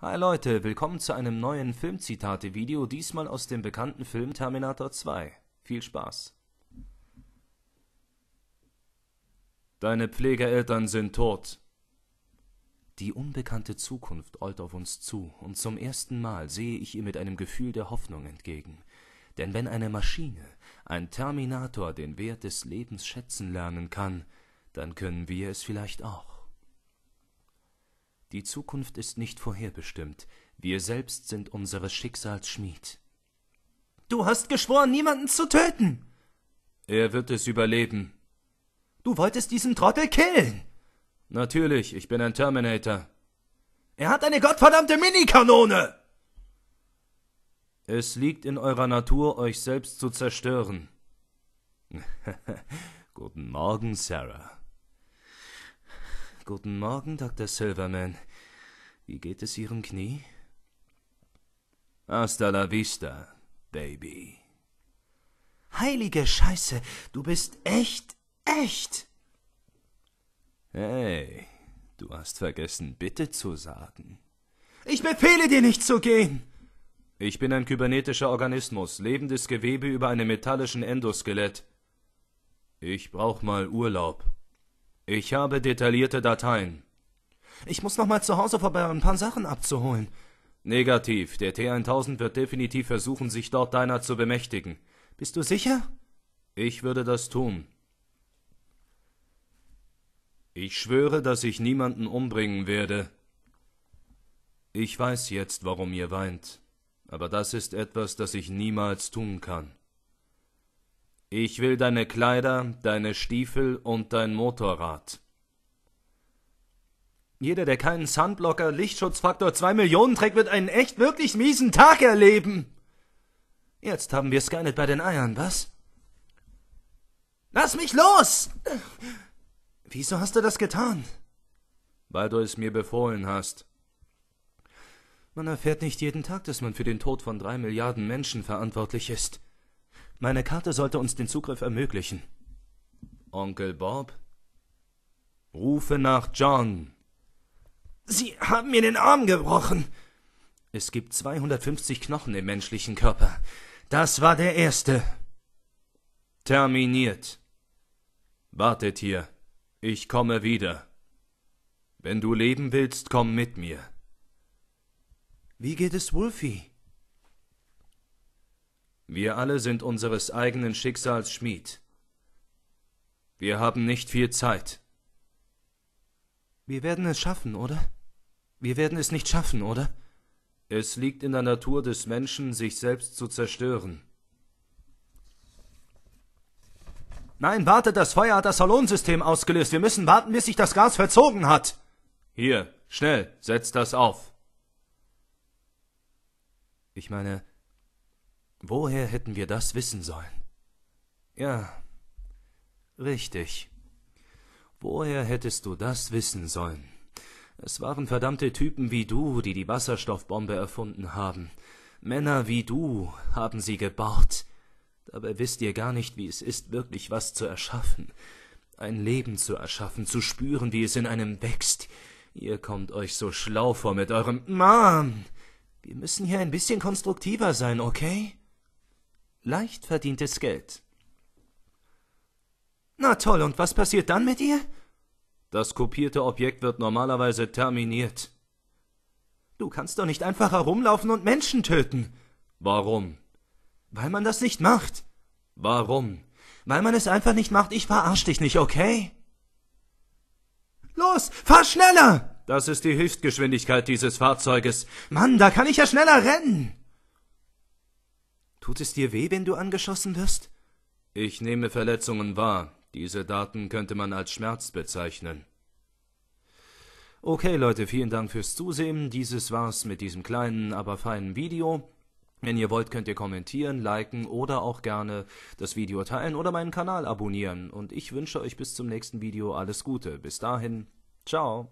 Hi Leute, willkommen zu einem neuen Filmzitate-Video, diesmal aus dem bekannten Film Terminator 2. Viel Spaß! Deine Pflegeeltern sind tot. Die unbekannte Zukunft eilt auf uns zu, und zum ersten Mal sehe ich ihr mit einem Gefühl der Hoffnung entgegen. Denn wenn eine Maschine, ein Terminator, den Wert des Lebens schätzen lernen kann, dann können wir es vielleicht auch. Die Zukunft ist nicht vorherbestimmt. Wir selbst sind unseres Schicksals Schmied. Du hast geschworen, niemanden zu töten. Er wird es überleben. Du wolltest diesen Trottel killen. Natürlich, ich bin ein Terminator. Er hat eine gottverdammte Minikanone. Es liegt in eurer Natur, euch selbst zu zerstören. Guten Morgen, Sarah. Guten Morgen, Dr. Silverman. Wie geht es Ihrem Knie? Hasta la vista, Baby. Heilige Scheiße, du bist echt, echt. Hey, du hast vergessen, bitte zu sagen. Ich befehle dir nicht zu gehen. Ich bin ein kybernetischer Organismus, lebendes Gewebe über einem metallischen Endoskelett. Ich brauch mal Urlaub. Ich habe detaillierte Dateien. Ich muss nochmal zu Hause vorbei, um ein paar Sachen abzuholen. Negativ. Der T1000 wird definitiv versuchen, sich dort deiner zu bemächtigen. Bist du sicher? Ich würde das tun. Ich schwöre, dass ich niemanden umbringen werde. Ich weiß jetzt, warum ihr weint, aber das ist etwas, das ich niemals tun kann. Ich will deine Kleider, deine Stiefel und dein Motorrad. Jeder, der keinen Sunblocker Lichtschutzfaktor 2 Millionen trägt, wird einen echt wirklich miesen Tag erleben. Jetzt haben wir Skynet bei den Eiern, was? Lass mich los! Wieso hast du das getan? Weil du es mir befohlen hast. Man erfährt nicht jeden Tag, dass man für den Tod von drei Milliarden Menschen verantwortlich ist. Meine Karte sollte uns den Zugriff ermöglichen. Onkel Bob? Rufe nach John. Sie haben mir den Arm gebrochen. Es gibt 250 Knochen im menschlichen Körper. Das war der erste. Terminiert. Wartet hier. Ich komme wieder. Wenn du leben willst, komm mit mir. Wie geht es Wolfie? Wir alle sind unseres eigenen Schicksals Schmied. Wir haben nicht viel Zeit. Wir werden es schaffen, oder? Wir werden es nicht schaffen, oder? Es liegt in der Natur des Menschen, sich selbst zu zerstören. Nein, warte, das Feuer hat das Salonsystem ausgelöst. Wir müssen warten, bis sich das Gas verzogen hat. Hier, schnell, setz das auf. Ich meine, Woher hätten wir das wissen sollen? Ja, richtig. Woher hättest du das wissen sollen? Es waren verdammte Typen wie du, die die Wasserstoffbombe erfunden haben. Männer wie du haben sie gebaut. Dabei wisst ihr gar nicht, wie es ist, wirklich was zu erschaffen. Ein Leben zu erschaffen, zu spüren, wie es in einem wächst. Ihr kommt euch so schlau vor mit eurem Mann. Wir müssen hier ein bisschen konstruktiver sein, okay? leicht verdientes Geld. Na toll, und was passiert dann mit ihr? Das kopierte Objekt wird normalerweise terminiert. Du kannst doch nicht einfach herumlaufen und Menschen töten. Warum? Weil man das nicht macht. Warum? Weil man es einfach nicht macht. Ich verarsch dich nicht, okay? Los, fahr schneller! Das ist die Höchstgeschwindigkeit dieses Fahrzeuges. Mann, da kann ich ja schneller rennen! Tut es dir weh, wenn du angeschossen wirst? Ich nehme Verletzungen wahr. Diese Daten könnte man als Schmerz bezeichnen. Okay, Leute, vielen Dank fürs Zusehen. Dieses war's mit diesem kleinen, aber feinen Video. Wenn ihr wollt, könnt ihr kommentieren, liken oder auch gerne das Video teilen oder meinen Kanal abonnieren. Und ich wünsche euch bis zum nächsten Video alles Gute. Bis dahin, ciao.